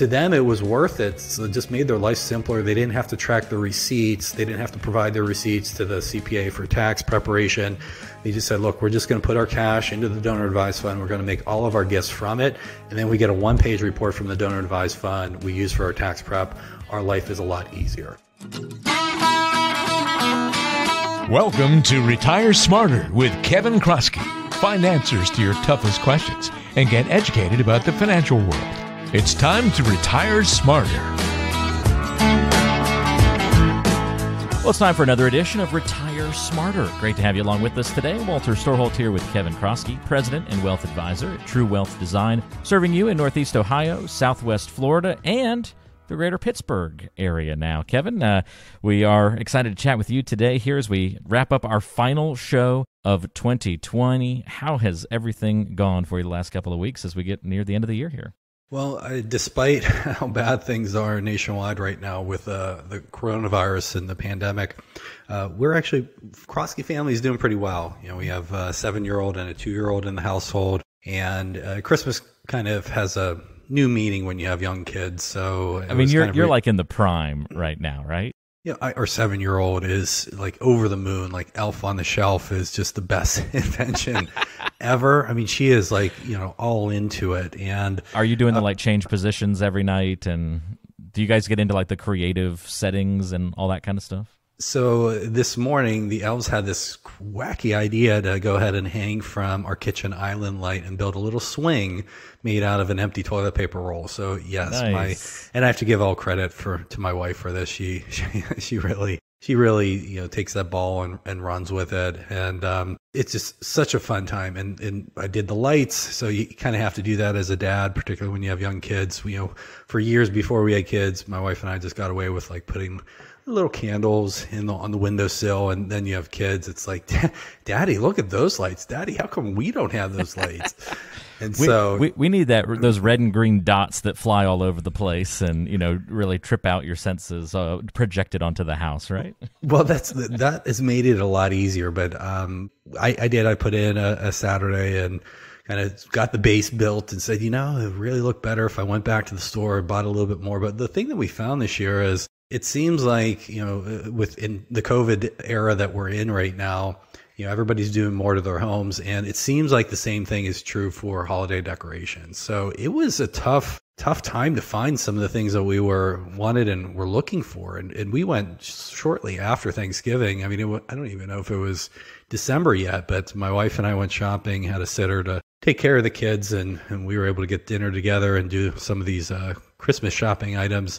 to them it was worth it. So it just made their life simpler. They didn't have to track the receipts. They didn't have to provide their receipts to the CPA for tax preparation. They just said, look, we're just going to put our cash into the donor advised fund. We're going to make all of our gifts from it. And then we get a one page report from the donor advised fund we use for our tax prep. Our life is a lot easier. Welcome to Retire Smarter with Kevin Krosky. Find answers to your toughest questions and get educated about the financial world. It's time to retire smarter. Well, it's time for another edition of Retire Smarter. Great to have you along with us today. Walter Storholt here with Kevin Krosky, President and Wealth Advisor at True Wealth Design, serving you in Northeast Ohio, Southwest Florida, and the greater Pittsburgh area now. Kevin, uh, we are excited to chat with you today here as we wrap up our final show of 2020. How has everything gone for you the last couple of weeks as we get near the end of the year here? Well, I, despite how bad things are nationwide right now with uh, the coronavirus and the pandemic, uh, we're actually Krosky family is doing pretty well. You know, we have a seven-year-old and a two-year-old in the household, and uh, Christmas kind of has a new meaning when you have young kids. So I mean, you're kind of you're re- like in the prime right now, right? yeah, I, our seven year old is like over the moon. Like Elf on the Shelf is just the best invention ever. I mean, she is like you know all into it. And are you doing uh, the like change positions every night? And do you guys get into like the creative settings and all that kind of stuff? So uh, this morning, the elves had this wacky idea to go ahead and hang from our kitchen island light and build a little swing made out of an empty toilet paper roll. So yes, nice. my and I have to give all credit for to my wife for this. She she, she really she really you know takes that ball and, and runs with it, and um, it's just such a fun time. And and I did the lights, so you kind of have to do that as a dad, particularly when you have young kids. You know, for years before we had kids, my wife and I just got away with like putting little candles in the, on the windowsill, and then you have kids. It's like, Daddy, look at those lights. Daddy, how come we don't have those lights? And we, so we, we need that those red and green dots that fly all over the place, and you know, really trip out your senses, uh, projected onto the house, right? Well, that's that has made it a lot easier. But um, I, I did. I put in a, a Saturday and kind of got the base built and said, you know, it really looked better if I went back to the store and bought a little bit more. But the thing that we found this year is it seems like you know uh, within the covid era that we're in right now you know everybody's doing more to their homes and it seems like the same thing is true for holiday decorations so it was a tough tough time to find some of the things that we were wanted and were looking for and, and we went shortly after thanksgiving i mean was, i don't even know if it was december yet but my wife and i went shopping had a sitter to take care of the kids and, and we were able to get dinner together and do some of these uh, christmas shopping items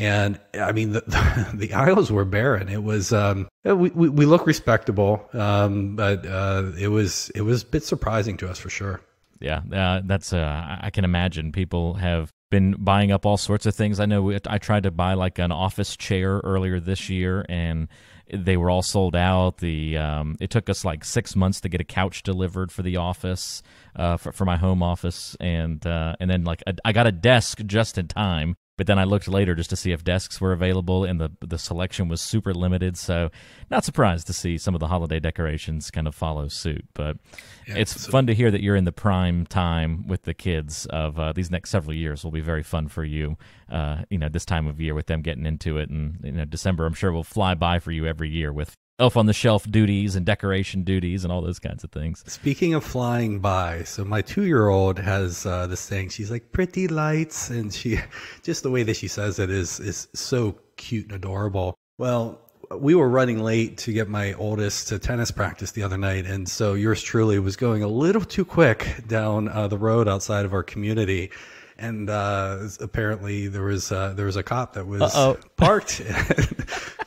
and I mean, the, the, the aisles were barren. It was, um, we, we, we, look respectable, um, but uh, it was, it was a bit surprising to us for sure. Yeah, uh, that's, uh, I can imagine people have been buying up all sorts of things. I know I tried to buy like an office chair earlier this year and they were all sold out. The um, it took us like six months to get a couch delivered for the office, uh, for, for my home office, and uh, and then like a, I got a desk just in time, but then I looked later just to see if desks were available, and the the selection was super limited. So, not surprised to see some of the holiday decorations kind of follow suit. But yeah, it's so- fun to hear that you're in the prime time with the kids. Of uh, these next several years will be very fun for you. Uh, you know, this time of year with them getting into it, and you know, December I'm sure will fly by for you every year with elf on the shelf duties and decoration duties and all those kinds of things. Speaking of flying by, so my two year old has uh, this thing. She's like pretty lights, and she just the way that she says it is is so cute and adorable. Well, we were running late to get my oldest to tennis practice the other night, and so yours truly was going a little too quick down uh, the road outside of our community and uh, apparently there was uh, there was a cop that was Uh-oh. parked,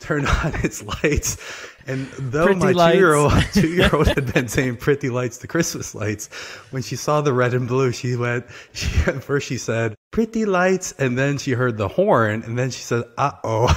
turned on its lights, and though pretty my two-year-old two-year-old had been saying "pretty lights" to Christmas lights, when she saw the red and blue, she went. She, at first, she said "pretty lights," and then she heard the horn, and then she said, "Uh oh."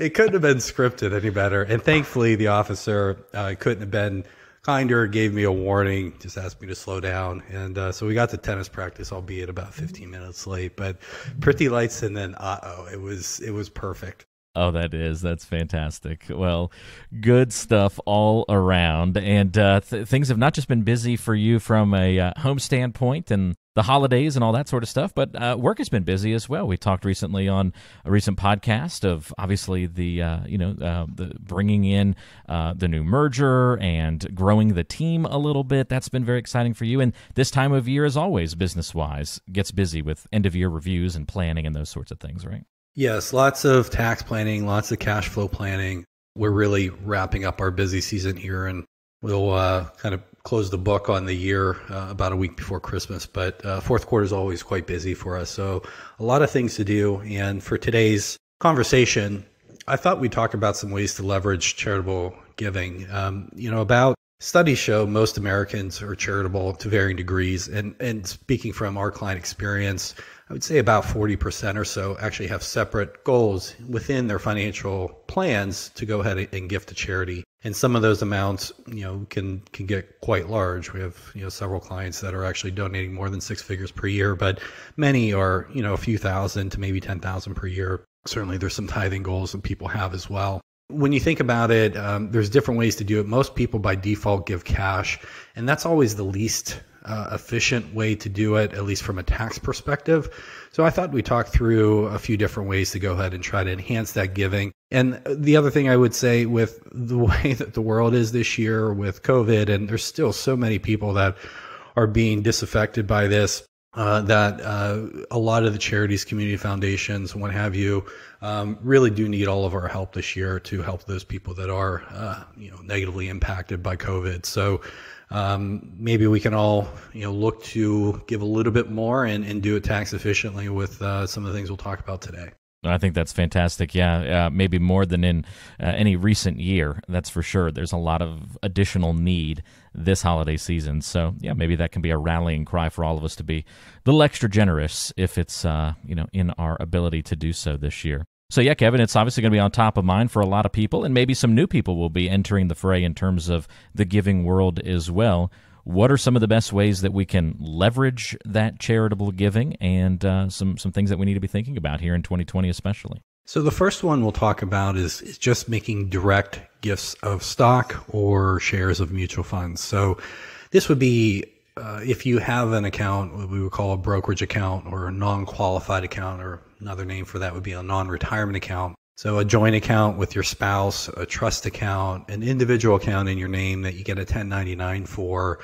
it couldn't have been scripted any better, and thankfully, the officer uh, couldn't have been kinder, gave me a warning, just asked me to slow down. And uh, so we got to tennis practice, albeit about 15 minutes late, but pretty lights and then uh oh, it was, it was perfect. Oh, that is. That's fantastic. Well, good stuff all around. And uh, th- things have not just been busy for you from a uh, home standpoint and the holidays and all that sort of stuff, but uh, work has been busy as well. We talked recently on a recent podcast of obviously the uh, you know uh, the bringing in uh, the new merger and growing the team a little bit. That's been very exciting for you. And this time of year, as always, business wise, gets busy with end of year reviews and planning and those sorts of things, right? Yes, lots of tax planning, lots of cash flow planning. We're really wrapping up our busy season here and we'll uh, kind of close the book on the year uh, about a week before Christmas. But uh, fourth quarter is always quite busy for us. So a lot of things to do. And for today's conversation, I thought we'd talk about some ways to leverage charitable giving. Um, you know, about studies show most Americans are charitable to varying degrees. And, and speaking from our client experience, I would say about 40% or so actually have separate goals within their financial plans to go ahead and give to charity. And some of those amounts, you know, can can get quite large. We have, you know, several clients that are actually donating more than six figures per year, but many are, you know, a few thousand to maybe 10,000 per year. Certainly there's some tithing goals that people have as well when you think about it, um, there's different ways to do it. Most people by default give cash, and that's always the least uh, efficient way to do it, at least from a tax perspective. So I thought we talked through a few different ways to go ahead and try to enhance that giving. And the other thing I would say with the way that the world is this year with COVID, and there's still so many people that are being disaffected by this. Uh, that uh, a lot of the charities, community foundations, what have you, um, really do need all of our help this year to help those people that are, uh, you know, negatively impacted by COVID. So um, maybe we can all you know look to give a little bit more and, and do it tax efficiently with uh, some of the things we'll talk about today. I think that's fantastic. Yeah, uh, maybe more than in uh, any recent year, that's for sure. There's a lot of additional need this holiday season. So yeah, maybe that can be a rallying cry for all of us to be a little extra generous if it's uh, you know in our ability to do so this year. So, yeah, Kevin, it's obviously going to be on top of mind for a lot of people, and maybe some new people will be entering the fray in terms of the giving world as well. What are some of the best ways that we can leverage that charitable giving and uh, some, some things that we need to be thinking about here in 2020, especially? So, the first one we'll talk about is, is just making direct gifts of stock or shares of mutual funds. So, this would be uh, if you have an account, we would call a brokerage account or a non qualified account or Another name for that would be a non retirement account. So, a joint account with your spouse, a trust account, an individual account in your name that you get a 1099 for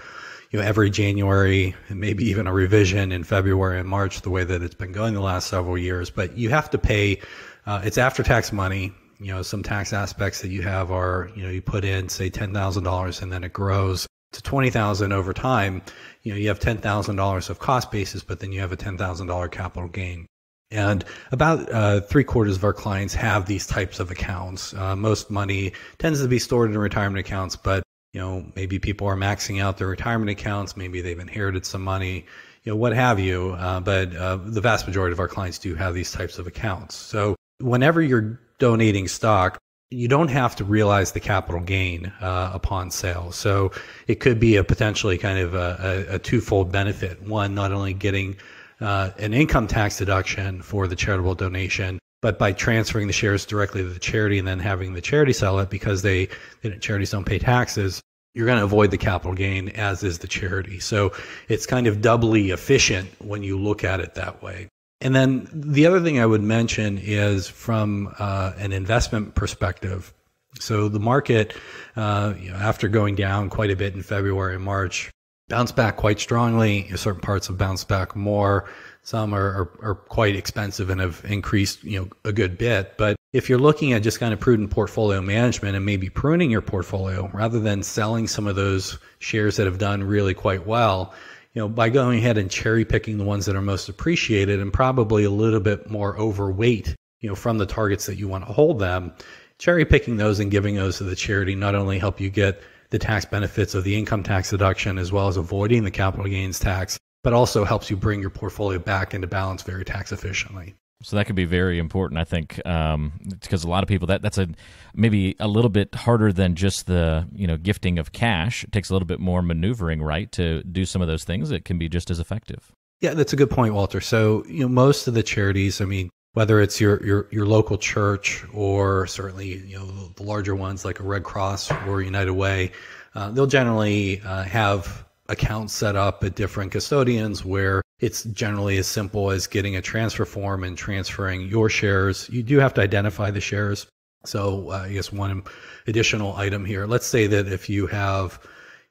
you know, every January, and maybe even a revision in February and March, the way that it's been going the last several years. But you have to pay, uh, it's after tax money. You know, some tax aspects that you have are, you know, you put in, say, $10,000 and then it grows to 20,000 over time. You know, you have $10,000 of cost basis, but then you have a $10,000 capital gain. And about uh, three quarters of our clients have these types of accounts. Uh, most money tends to be stored in retirement accounts, but you know maybe people are maxing out their retirement accounts. Maybe they've inherited some money, you know what have you. Uh, but uh, the vast majority of our clients do have these types of accounts. So whenever you're donating stock, you don't have to realize the capital gain uh, upon sale. So it could be a potentially kind of a, a, a, twofold benefit. One, not only getting uh, an income tax deduction for the charitable donation, but by transferring the shares directly to the charity and then having the charity sell it because they, they charities don't pay taxes, you're going to avoid the capital gain as is the charity. So it's kind of doubly efficient when you look at it that way. And then the other thing I would mention is from uh, an investment perspective. So the market, uh, you know, after going down quite a bit in February and March, bounce back quite strongly. Certain parts have bounced back more. Some are, are, are, quite expensive and have increased, you know, a good bit. But if you're looking at just kind of prudent portfolio management and maybe pruning your portfolio rather than selling some of those shares that have done really quite well, you know, by going ahead and cherry picking the ones that are most appreciated and probably a little bit more overweight, you know, from the targets that you want to hold them, cherry picking those and giving those to the charity not only help you get the tax benefits of the income tax deduction as well as avoiding the capital gains tax, but also helps you bring your portfolio back into balance very tax efficiently. So that could be very important, I think, um, because a lot of people that that's a maybe a little bit harder than just the you know gifting of cash. It takes a little bit more maneuvering, right, to do some of those things. It can be just as effective. Yeah, that's a good point, Walter. So you know, most of the charities, I mean, whether it's your, your, your local church or certainly you know the larger ones like a Red Cross or United Way, uh, they'll generally uh, have accounts set up at different custodians where it's generally as simple as getting a transfer form and transferring your shares. You do have to identify the shares. So uh, I guess one additional item here. Let's say that if you have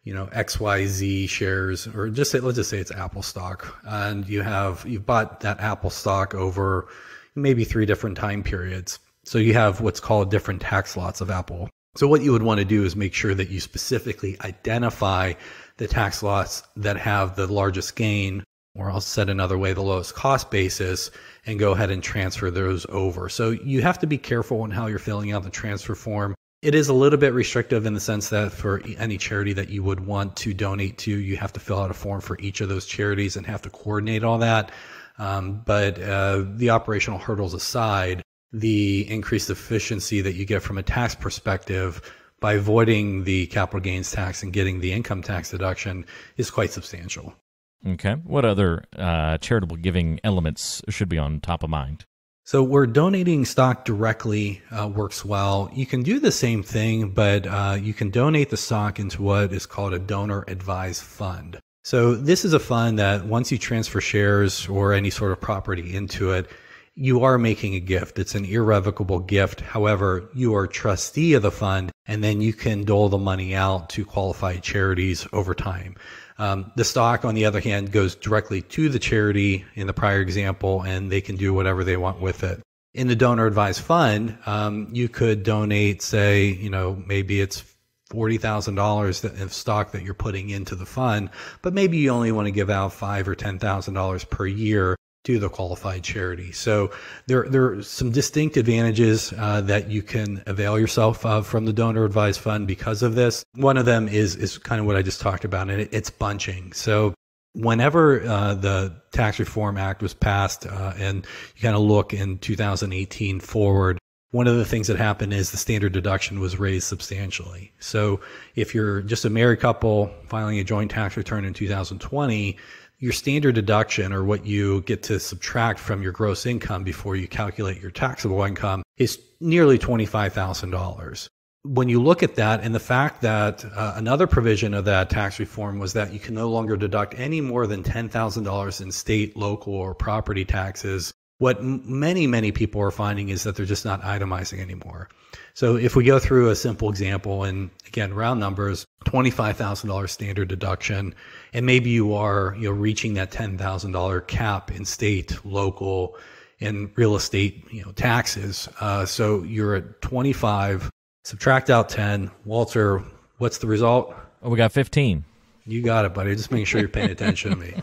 you know XYZ shares, or just say, let's just say it's Apple stock, and you have you've bought that Apple stock over maybe three different time periods. So you have what's called different tax lots of Apple. So what you would want to do is make sure that you specifically identify the tax lots that have the largest gain or I'll set another way, the lowest cost basis and go ahead and transfer those over. So you have to be careful on how you're filling out the transfer form. It is a little bit restrictive in the sense that for any charity that you would want to donate to, you have to fill out a form for each of those charities and have to coordinate all that. Um, but uh, the operational hurdles aside, the increased efficiency that you get from a tax perspective by avoiding the capital gains tax and getting the income tax deduction is quite substantial. Okay. What other uh, charitable giving elements should be on top of mind? So, where donating stock directly uh, works well, you can do the same thing, but uh, you can donate the stock into what is called a donor advised fund. So this is a fund that once you transfer shares or any sort of property into it, you are making a gift. It's an irrevocable gift. However, you are trustee of the fund and then you can dole the money out to qualified charities over time. Um, the stock, on the other hand, goes directly to the charity in the prior example and they can do whatever they want with it. In the donor advised fund, um, you could donate, say, you know, maybe it's $40,000 of stock that you're putting into the fund, but maybe you only want to give out five or $10,000 per year to the qualified charity. So there, there are some distinct advantages uh, that you can avail yourself of from the donor advised fund because of this. One of them is, is kind of what I just talked about, and it, it's bunching. So whenever uh, the Tax Reform Act was passed, uh, and you kind of look in 2018 forward, one of the things that happened is the standard deduction was raised substantially. So if you're just a married couple filing a joint tax return in 2020, your standard deduction or what you get to subtract from your gross income before you calculate your taxable income is nearly $25,000. When you look at that and the fact that uh, another provision of that tax reform was that you can no longer deduct any more than $10,000 in state, local, or property taxes what many many people are finding is that they're just not itemizing anymore so if we go through a simple example and again round numbers $25000 standard deduction and maybe you are you know reaching that $10000 cap in state local and real estate you know taxes uh, so you're at 25 subtract out 10 walter what's the result oh we got 15 you got it, buddy. Just making sure you're paying attention to me.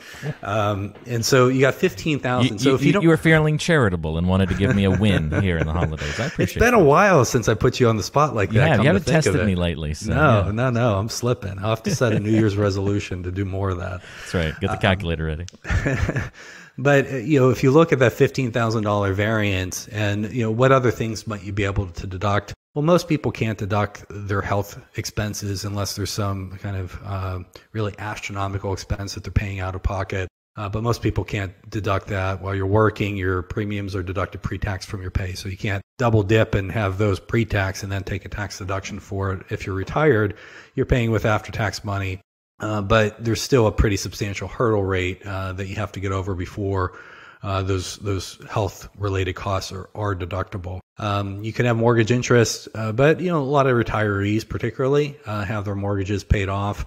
Um, and so you got fifteen thousand. So if you, you, you were feeling charitable and wanted to give me a win here in the holidays, I appreciate. It's been that. a while since I put you on the spot like that. Yeah, you haven't tested me lately. So, no, yeah. no, no. I'm slipping. I'll have to set a New Year's resolution to do more of that. That's right. Get the um, calculator um, ready. but uh, you know, if you look at that fifteen thousand dollar variance, and you know, what other things might you be able to deduct? Well, most people can't deduct their health expenses unless there's some kind of uh, really astronomical expense that they're paying out of pocket. Uh, but most people can't deduct that while you're working. Your premiums are deducted pre tax from your pay. So you can't double dip and have those pre tax and then take a tax deduction for it. If you're retired, you're paying with after tax money. Uh, but there's still a pretty substantial hurdle rate uh, that you have to get over before uh, those those health related costs are, are deductible. Um, you can have mortgage interest, uh, but you know a lot of retirees, particularly, uh, have their mortgages paid off.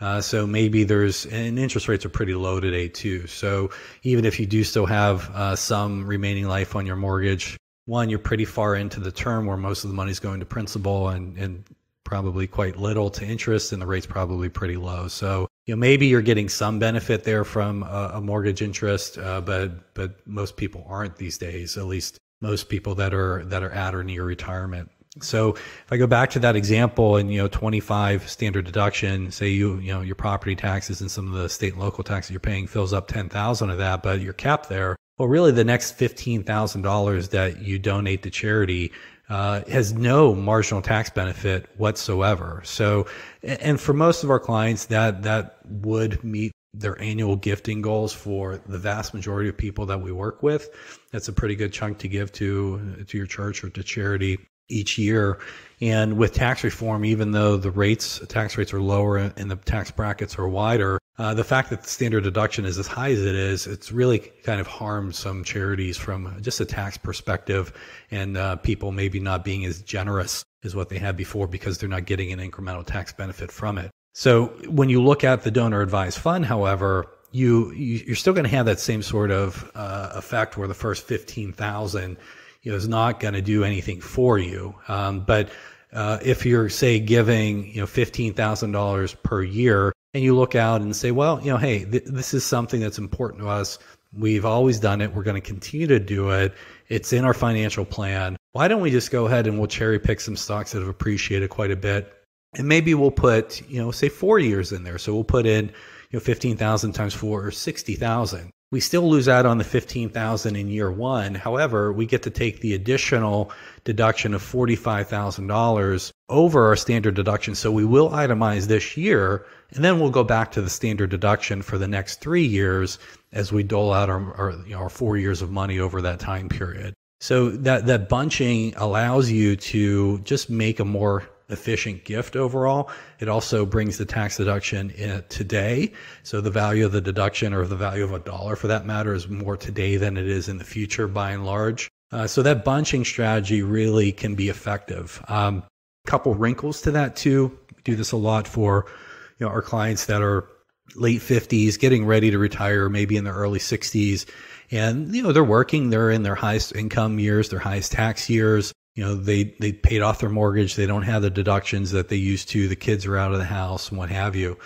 Uh, so maybe there's and interest rates are pretty low today too. So even if you do still have uh, some remaining life on your mortgage, one you're pretty far into the term where most of the money's going to principal and and probably quite little to interest, and the rate's probably pretty low. So you know maybe you're getting some benefit there from a, a mortgage interest, uh, but but most people aren't these days. At least most people that are that are at or near retirement. So if I go back to that example and you know 25 standard deduction, say you you know your property taxes and some of the state and local taxes you're paying fills up 10,000 of that, but you're capped there. Well, really the next $15,000 that you donate to charity uh, has no marginal tax benefit whatsoever. So, and for most of our clients, that that would meet their annual gifting goals for the vast majority of people that we work with. That's a pretty good chunk to give to to your church or to charity each year. And with tax reform, even though the rates tax rates are lower and the tax brackets are wider, uh, the fact that the standard deduction is as high as it is, it's really kind of harmed some charities from just a tax perspective, and uh, people maybe not being as generous as what they had before because they're not getting an incremental tax benefit from it. So when you look at the donor advised fund, however, you, you are still going to have that same sort of uh, effect where the first fifteen thousand you know, is not going to do anything for you, um, but uh, if you're say giving you know fifteen thousand dollars per year and you look out and say, well, you know, hey, th- this is something that's important to us. We've always done it. We're going to continue to do it. It's in our financial plan. Why don't we just go ahead and we'll cherry pick some stocks that have appreciated quite a bit? And maybe we'll put, you know, say four years in there. So we'll put in, you know, 15,000 times four or 60,000 we still lose out on the 15,000 in year 1. However, we get to take the additional deduction of $45,000 over our standard deduction. So we will itemize this year and then we'll go back to the standard deduction for the next 3 years as we dole out our our, you know, our 4 years of money over that time period. So that that bunching allows you to just make a more efficient gift overall. It also brings the tax deduction in today. So the value of the deduction or the value of a dollar for that matter is more today than it is in the future by and large. Uh, so that bunching strategy really can be effective. Um, couple wrinkles to that too. We do this a lot for you know our clients that are late 50s getting ready to retire maybe in their early 60s and you know they're working they're in their highest income years their highest tax years you know they they paid off their mortgage they don't have the deductions that they used to the kids are out of the house and what have you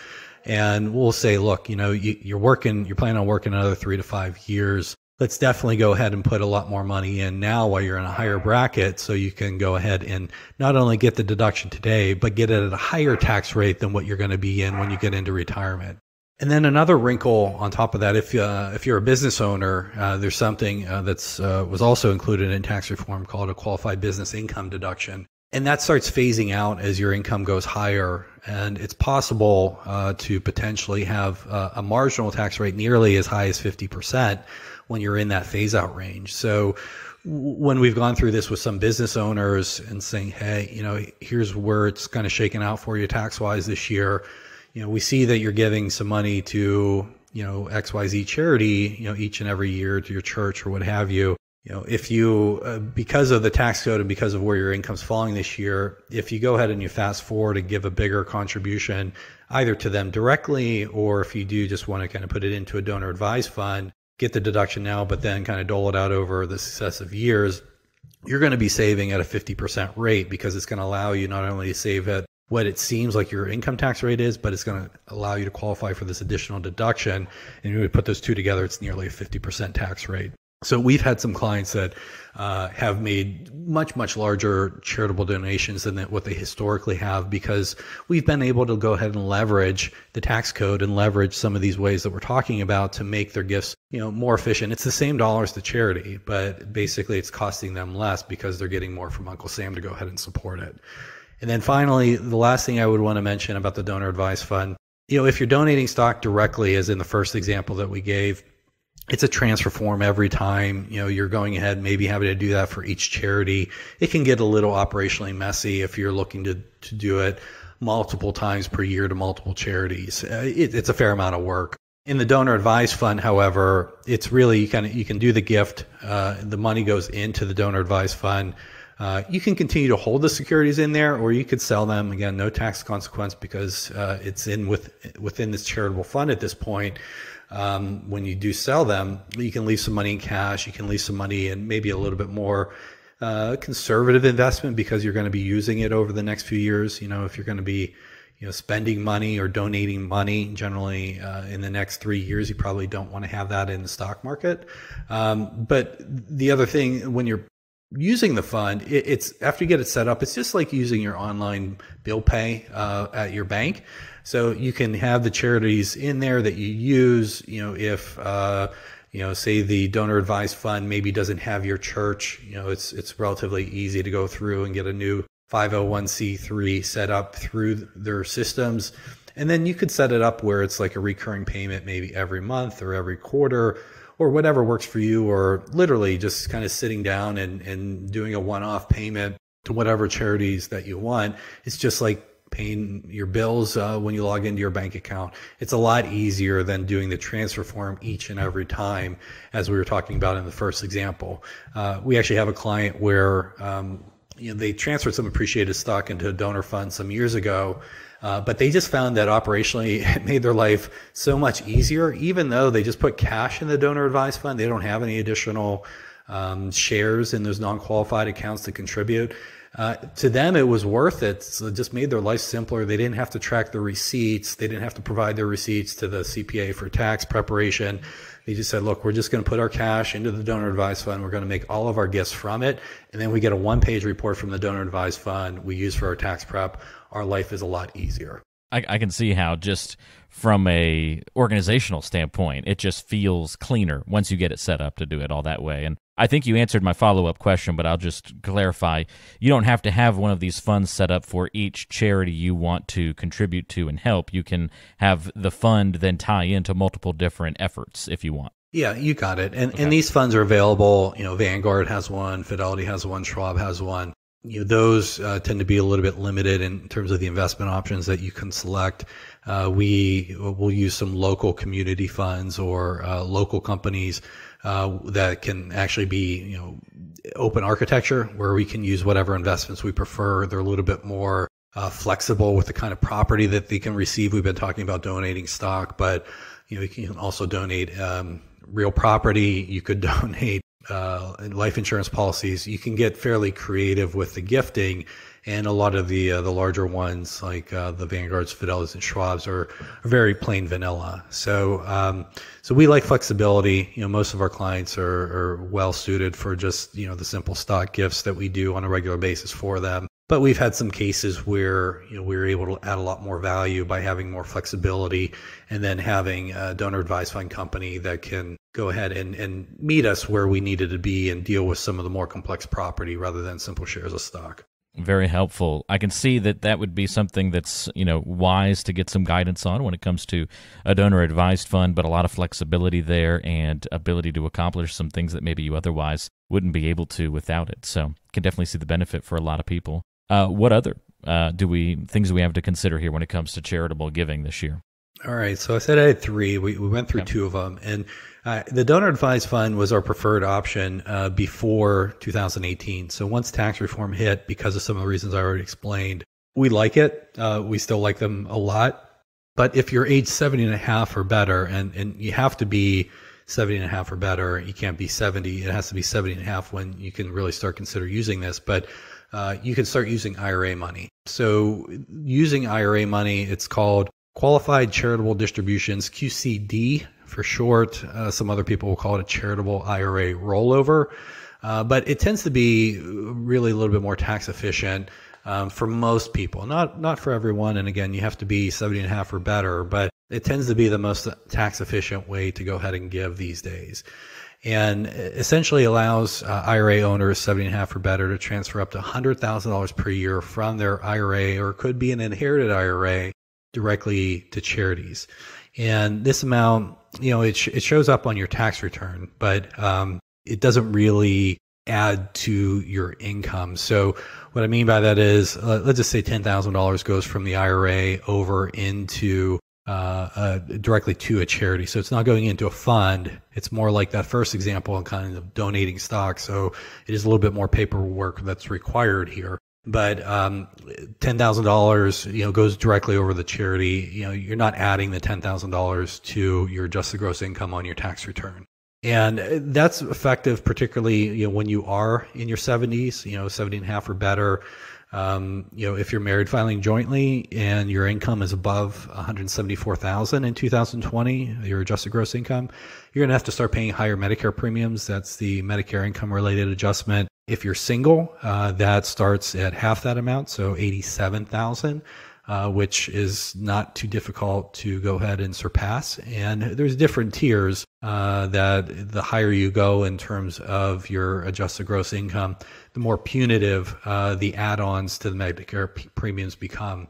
and we'll say look you know you, are working you're planning on working another three to five years let's definitely go ahead and put a lot more money in now while you're in a higher bracket so you can go ahead and not only get the deduction today but get it at a higher tax rate than what you're going to be in when you get into retirement and then another wrinkle on top of that, if uh, if you're a business owner, uh, there's something uh, that's uh, was also included in tax reform called a qualified business income deduction, and that starts phasing out as your income goes higher, and it's possible uh, to potentially have uh, a marginal tax rate nearly as high as fifty percent when you're in that phase out range. So when we've gone through this with some business owners and saying, hey, you know, here's where it's kind of shaken out for you tax wise this year you know, we see that you're giving some money to, you know, XYZ charity, you know, each and every year to your church or what have you. You know, if you, uh, because of the tax code and because of where your income's falling this year, if you go ahead and you fast forward and give a bigger contribution either to them directly or if you do just want to kind of put it into a donor advised fund, get the deduction now, but then kind of dole it out over the successive years, you're going to be saving at a 50% rate because it's going to allow you not only to save at what it seems like your income tax rate is, but it's going to allow you to qualify for this additional deduction. And we put those two together, it's nearly a 50% tax rate. So we've had some clients that uh, have made much, much larger charitable donations than what they historically have because we've been able to go ahead and leverage the tax code and leverage some of these ways that we're talking about to make their gifts, you know, more efficient. It's the same dollars to charity, but basically it's costing them less because they're getting more from Uncle Sam to go ahead and support it. And then finally, the last thing I would want to mention about the donor advice fund, you know, if you're donating stock directly, as in the first example that we gave, it's a transfer form every time you know you're going ahead maybe having to do that for each charity it can get a little operationally messy if you're looking to, to do it multiple times per year to multiple charities uh, it, it's a fair amount of work in the donor advice fund however it's really you can you can do the gift uh, the money goes into the donor advice fund uh, you can continue to hold the securities in there, or you could sell them. Again, no tax consequence because uh, it's in with within this charitable fund at this point. Um, when you do sell them, you can leave some money in cash. You can leave some money and maybe a little bit more uh, conservative investment because you're going to be using it over the next few years. You know, if you're going to be you know spending money or donating money generally uh, in the next three years you probably don't want to have that in the stock market um, but the other thing when you're using the fund, it, it's after you get it set up, it's just like using your online bill pay uh, at your bank. So you can have the charities in there that you use. You know, if uh, you know, say the donor advised fund maybe doesn't have your church, you know, it's it's relatively easy to go through and get a new 501c3 set up through their systems. And then you could set it up where it's like a recurring payment maybe every month or every quarter or whatever works for you, or literally just kind of sitting down and, and doing a one off payment to whatever charities that you want. It's just like paying your bills uh, when you log into your bank account. It's a lot easier than doing the transfer form each and every time, as we were talking about in the first example. Uh, we actually have a client where um, you know, they transferred some appreciated stock into a donor fund some years ago. Uh, but they just found that operationally it made their life so much easier, even though they just put cash in the donor advised fund. They don't have any additional um, shares in those non qualified accounts to contribute. Uh, to them, it was worth it. So it just made their life simpler. They didn't have to track the receipts. They didn't have to provide their receipts to the CPA for tax preparation. They just said, look, we're just going to put our cash into the donor advised fund. We're going to make all of our gifts from it. And then we get a one page report from the donor advised fund we use for our tax prep. Our life is a lot easier. I, I can see how just from a organizational standpoint, it just feels cleaner once you get it set up to do it all that way. And I think you answered my follow up question, but I'll just clarify. You don't have to have one of these funds set up for each charity you want to contribute to and help. You can have the fund then tie into multiple different efforts if you want. Yeah, you got it. And okay. and these funds are available. You know, Vanguard has one, Fidelity has one, Schwab has one you know, those uh, tend to be a little bit limited in terms of the investment options that you can select. Uh, we uh, will use some local community funds or uh, local companies uh, that can actually be, you know, open architecture where we can use whatever investments we prefer. They're a little bit more uh, flexible with the kind of property that they can receive. We've been talking about donating stock, but you know, you can also donate um, real property. You could donate uh, life insurance policies, you can get fairly creative with the gifting. And a lot of the uh, the larger ones, like uh, the Vanguards, Fidelis, and Schwabs, are, are very plain vanilla. So um, so we like flexibility. You know, most of our clients are, are well suited for just you know the simple stock gifts that we do on a regular basis for them. But we've had some cases where you know we were able to add a lot more value by having more flexibility, and then having a donor advised fund company that can go ahead and, and meet us where we needed to be and deal with some of the more complex property rather than simple shares of stock very helpful i can see that that would be something that's you know wise to get some guidance on when it comes to a donor advised fund but a lot of flexibility there and ability to accomplish some things that maybe you otherwise wouldn't be able to without it so can definitely see the benefit for a lot of people uh, what other uh, do we things we have to consider here when it comes to charitable giving this year? All right. So I said I had three. We, we went through two of them. And uh, the donor advised fund was our preferred option uh, before 2018. So once tax reform hit, because of some of the reasons I already explained, we like it. Uh, we still like them a lot. But if you're age 70 and a half or better, and, and you have to be 70 and a half or better, you can't be 70. It has to be 70 and a half when you can really start consider using this. But uh, you can start using IRA money. So, using IRA money, it's called Qualified Charitable Distributions, QCD for short. Uh, some other people will call it a charitable IRA rollover, uh, but it tends to be really a little bit more tax efficient. Um, for most people, not not for everyone, and again, you have to be 70 and a half or better, but it tends to be the most tax efficient way to go ahead and give these days and essentially allows uh, IRA owners 70 and a half or better to transfer up to $100,000 per year from their IRA or could be an inherited IRA directly to charities. And this amount, you know, it, sh it shows up on your tax return, but um, it doesn't really add to your income. So what I mean by that is, uh, let's just say $10,000 goes from the IRA over into uh, uh, directly to a charity. So it's not going into a fund. It's more like that first example and kind of donating stock. So it is a little bit more paperwork that's required here but um, ten thousand dollars, you know, goes directly over the charity. You know, you're not adding the ten thousand dollars to your adjusted gross income on your tax return, and that's effective, particularly you know when you are in your seventies, you know, half or better. Um, you know, if you're married filing jointly and your income is above 174,000 in 2020, your adjusted gross income, you're going to have to start paying higher Medicare premiums. That's the Medicare income related adjustment. If you're single, uh, that starts at half that amount, so 87,000. Uh, which is not too difficult to go ahead and surpass. And there's different tiers uh, that the higher you go in terms of your adjusted gross income, the more punitive uh, the add-ons to the Medicare p- premiums become.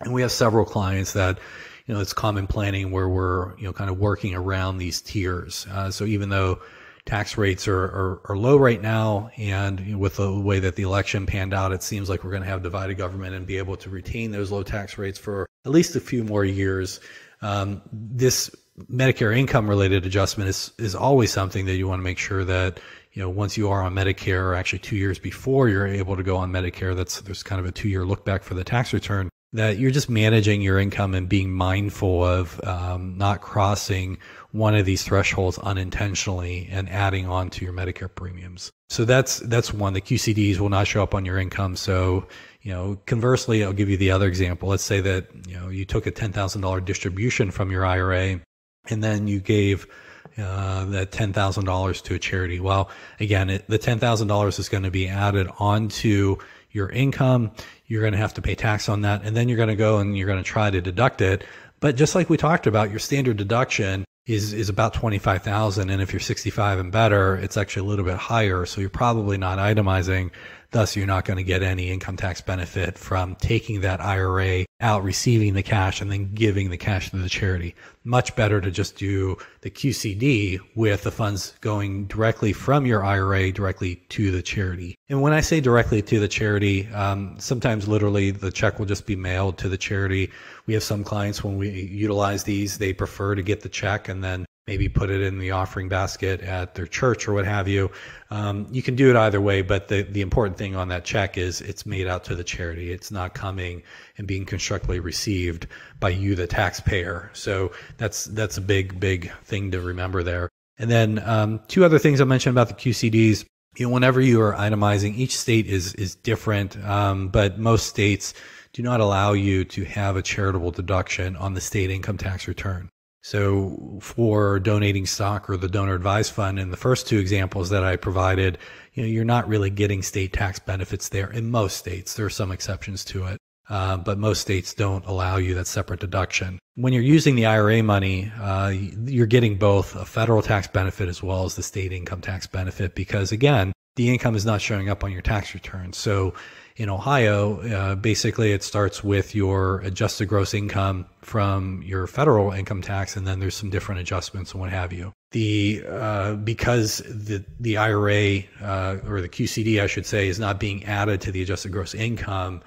And we have several clients that, you know, it's common planning where we're, you know, kind of working around these tiers. Uh, so even though tax rates are, are, are low right now, and you know, with the way that the election panned out, it seems like we're going to have divided government and be able to retain those low tax rates for at least a few more years. Um, this Medicare income related adjustment is, is always something that you want to make sure that you know, once you are on Medicare, or actually two years before you're able to go on Medicare, that's there's kind of a two year look back for the tax return. That you're just managing your income and being mindful of um, not crossing one of these thresholds unintentionally and adding on to your Medicare premiums. So that's that's one. The QCDs will not show up on your income. So you know, conversely, I'll give you the other example. Let's say that you know you took a ten thousand dollar distribution from your IRA, and then you gave uh, that $10,000 to a charity. Well, again, it, the $10,000 is going to be added onto your income. You're going to have to pay tax on that. And then you're going to go and you're going to try to deduct it. But just like we talked about, your standard deduction is, is about 25,000. And if you're 65 and better, it's actually a little bit higher. So you're probably not itemizing Thus, you're not going to get any income tax benefit from taking that IRA out, receiving the cash, and then giving the cash to the charity. Much better to just do the QCD with the funds going directly from your IRA directly to the charity. And when I say directly to the charity, um, sometimes literally the check will just be mailed to the charity. We have some clients when we utilize these, they prefer to get the check and then maybe put it in the offering basket at their church or what have you. Um, you can do it either way, but the, the important thing on that check is it's made out to the charity. It's not coming and being constructively received by you, the taxpayer. So that's that's a big big thing to remember there. And then um, two other things I mentioned about the QCDs. You know, whenever you are itemizing, each state is is different, um, but most states do not allow you to have a charitable deduction on the state income tax return. So, for donating stock or the donor advised fund, in the first two examples that I provided, you know, you're not really getting state tax benefits there in most states. There are some exceptions to it, uh, but most states don't allow you that separate deduction. When you're using the IRA money, uh, you're getting both a federal tax benefit as well as the state income tax benefit because, again, the income is not showing up on your tax return. So, in Ohio, uh, basically it starts with your adjusted gross income from your federal income tax, and then there's some different adjustments and what have you. The uh, because the the IRA uh, or the QCD, I should say, is not being added to the adjusted gross income.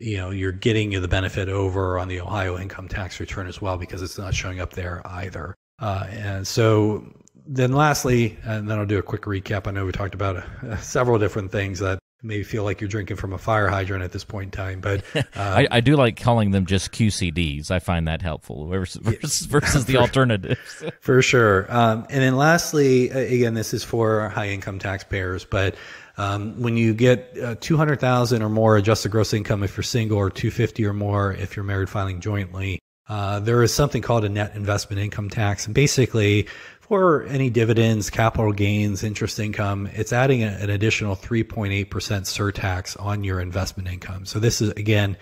You know, you're getting the benefit over on the Ohio income tax return as well because it's not showing up there either. Uh, and so then lastly, and then I'll do a quick recap. I know we talked about uh, several different things that maybe feel like you're drinking from a fire hydrant at this point in time. But um, I, I, do like calling them just QCDs. I find that helpful versus, versus, the alternatives. for sure. Um, and then lastly, again, this is for high income taxpayers, but um, when you get uh, 200,000 or more adjusted gross income if you're single or 250 or more if you're married filing jointly, uh, there is something called a net investment income tax. And basically, for any dividends, capital gains, interest income, it's adding an additional 3.8% surtax on your investment income. So this is again,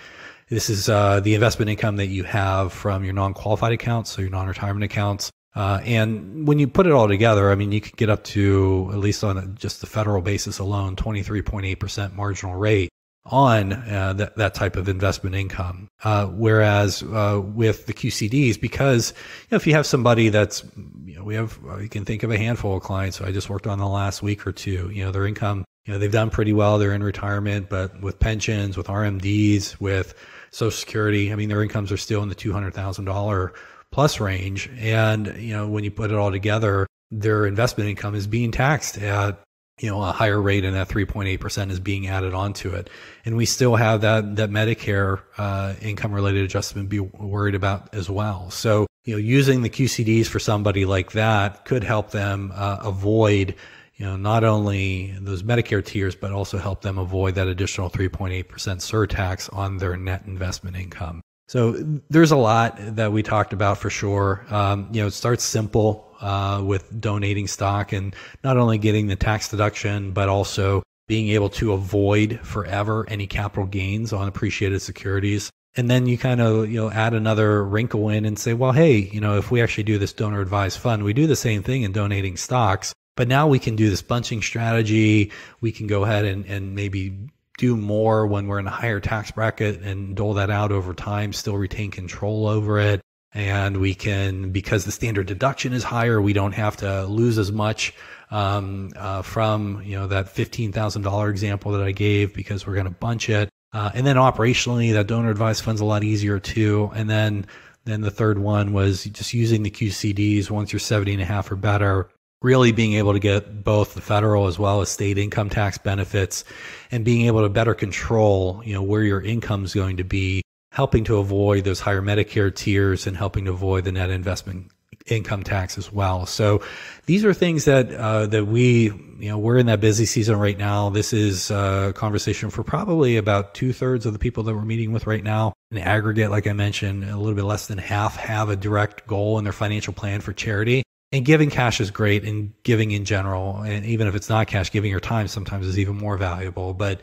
this is uh, the investment income that you have from your non-qualified accounts, so your non-retirement accounts. Uh, and when you put it all together, I mean, you could get up to at least on a, just the federal basis alone, 23.8% marginal rate on uh, that, that type of investment income. Uh, whereas uh, with the QCDs, because you know, if you have somebody that's, you know, we have, uh, you can think of a handful of clients who I just worked on the last week or two, you know, their income, you know, they've done pretty well. They're in retirement, but with pensions, with RMDs, with social security, I mean, their incomes are still in the $200,000 plus range. And, you know, when you put it all together, their investment income is being taxed at you know, a higher rate and that 3.8% is being added onto it. And we still have that, that Medicare, uh, income related adjustment be worried about as well. So, you know, using the QCDs for somebody like that could help them, uh, avoid, you know, not only those Medicare tiers, but also help them avoid that additional 3.8% surtax on their net investment income. So there's a lot that we talked about for sure. Um, you know, it starts simple uh, with donating stock and not only getting the tax deduction, but also being able to avoid forever any capital gains on appreciated securities. And then you kind of, you know, add another wrinkle in and say, well, hey, you know, if we actually do this donor advised fund, we do the same thing in donating stocks, but now we can do this bunching strategy. We can go ahead and, and maybe do more when we're in a higher tax bracket and dole that out over time, still retain control over it and we can because the standard deduction is higher we don't have to lose as much um, uh, from you know that $15000 example that i gave because we're going to bunch it uh, and then operationally that donor advised fund's a lot easier too and then then the third one was just using the qcds once you're 70 and a half or better really being able to get both the federal as well as state income tax benefits and being able to better control you know where your income is going to be helping to avoid those higher Medicare tiers and helping to avoid the net investment income tax as well. So these are things that uh, that we you know we're in that busy season right now. This is uh, a conversation for probably about two thirds of the people that we're meeting with right now. In aggregate, like I mentioned, a little bit less than half have a direct goal in their financial plan for charity. And giving cash is great, and giving in general, and even if it's not cash, giving your time sometimes is even more valuable. But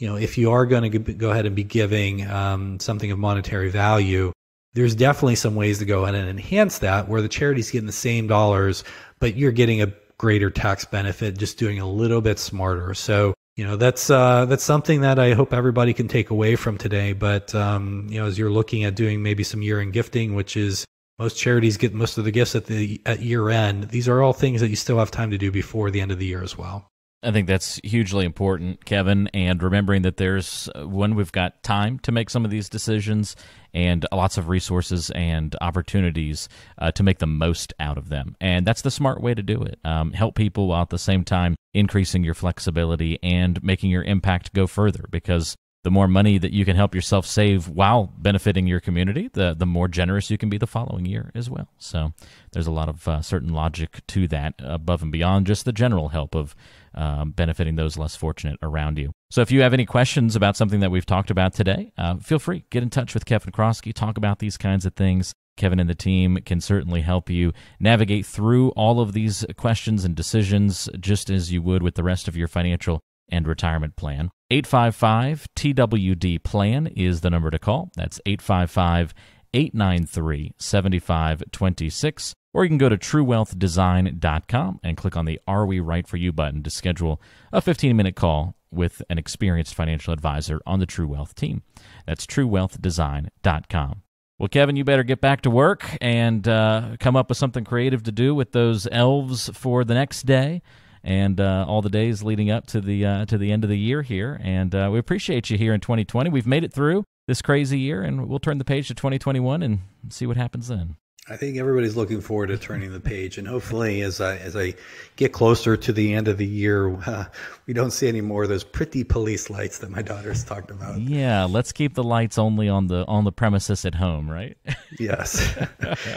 you know, if you are going to go ahead and be giving um, something of monetary value, there's definitely some ways to go and enhance that where the charity's getting the same dollars, but you're getting a greater tax benefit just doing a little bit smarter. So, you know, that's uh, that's something that I hope everybody can take away from today. But um, you know, as you're looking at doing maybe some year end gifting, which is most charities get most of the gifts at the at year end. These are all things that you still have time to do before the end of the year as well. I think that's hugely important, Kevin, and remembering that there's uh, when we've got time to make some of these decisions and lots of resources and opportunities uh, to make the most out of them. And that's the smart way to do it. Um, help people while at the same time increasing your flexibility and making your impact go further because the more money that you can help yourself save while benefiting your community, the the more generous you can be the following year as well. So there's a lot of uh, certain logic to that above and beyond just the general help of um, benefiting those less fortunate around you. So if you have any questions about something that we've talked about today, uh, feel free get in touch with Kevin Krosky. Talk about these kinds of things. Kevin and the team can certainly help you navigate through all of these questions and decisions just as you would with the rest of your financial and retirement plan. 855 TWD plan is the number to call. That's 855 893 7526. Or you can go to truewealthdesign.com and click on the Are We Right For You button to schedule a 15 minute call with an experienced financial advisor on the True Wealth team. That's truewealthdesign.com. Well, Kevin, you better get back to work and uh, come up with something creative to do with those elves for the next day and uh, all the days leading up to the uh, to the end of the year here. And uh, we appreciate you here in 2020. We've made it through this crazy year, and we'll turn the page to 2021 and see what happens then. I think everybody's looking forward to turning the page, and hopefully, as I as I get closer to the end of the year, uh, we don't see any more of those pretty police lights that my daughter's talked about. Yeah, let's keep the lights only on the on the premises at home, right? yes,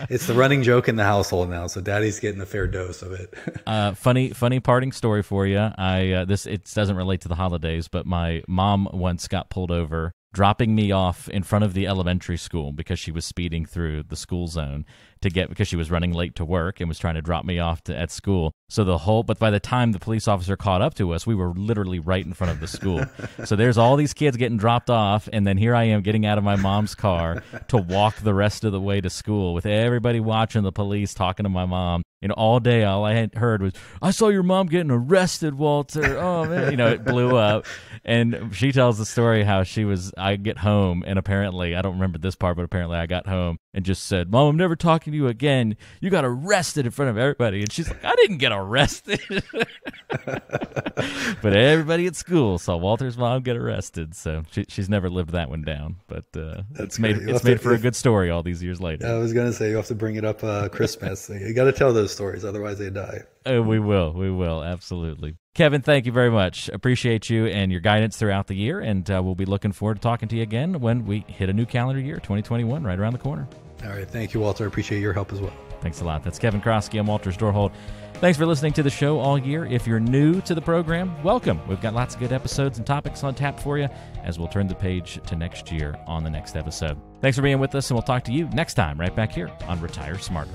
it's the running joke in the household now, so Daddy's getting a fair dose of it. uh, funny, funny parting story for you. I uh, this it doesn't relate to the holidays, but my mom once got pulled over dropping me off in front of the elementary school because she was speeding through the school zone to get because she was running late to work and was trying to drop me off to, at school. So the whole, but by the time the police officer caught up to us, we were literally right in front of the school. so there's all these kids getting dropped off, and then here I am getting out of my mom's car to walk the rest of the way to school with everybody watching the police talking to my mom. And all day, all I had heard was, "I saw your mom getting arrested, Walter." Oh man, you know it blew up. And she tells the story how she was. I get home, and apparently, I don't remember this part, but apparently, I got home and just said, "Mom, I'm never talking." talking to you again. You got arrested in front of everybody. And she's like, I didn't get arrested. but everybody at school saw Walter's mom get arrested. So she, she's never lived that one down. But uh, it's made, it's to, made for if, a good story all these years later. I was going to say, you have to bring it up uh, Christmas. you got to tell those stories, otherwise they die. Oh, we will. We will. Absolutely. Kevin, thank you very much. Appreciate you and your guidance throughout the year. And uh, we'll be looking forward to talking to you again when we hit a new calendar year, 2021, right around the corner. All right. Thank you, Walter. I appreciate your help as well. Thanks a lot. That's Kevin Krosky. I'm Walter Storhold. Thanks for listening to the show all year. If you're new to the program, welcome. We've got lots of good episodes and topics on tap for you as we'll turn the page to next year on the next episode. Thanks for being with us, and we'll talk to you next time right back here on Retire Smarter.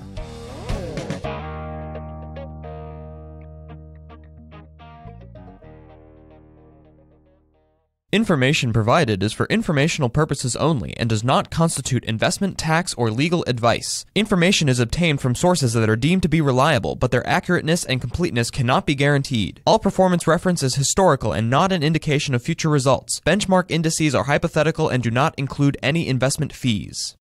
Information provided is for informational purposes only and does not constitute investment, tax, or legal advice. Information is obtained from sources that are deemed to be reliable, but their accurateness and completeness cannot be guaranteed. All performance reference is historical and not an indication of future results. Benchmark indices are hypothetical and do not include any investment fees.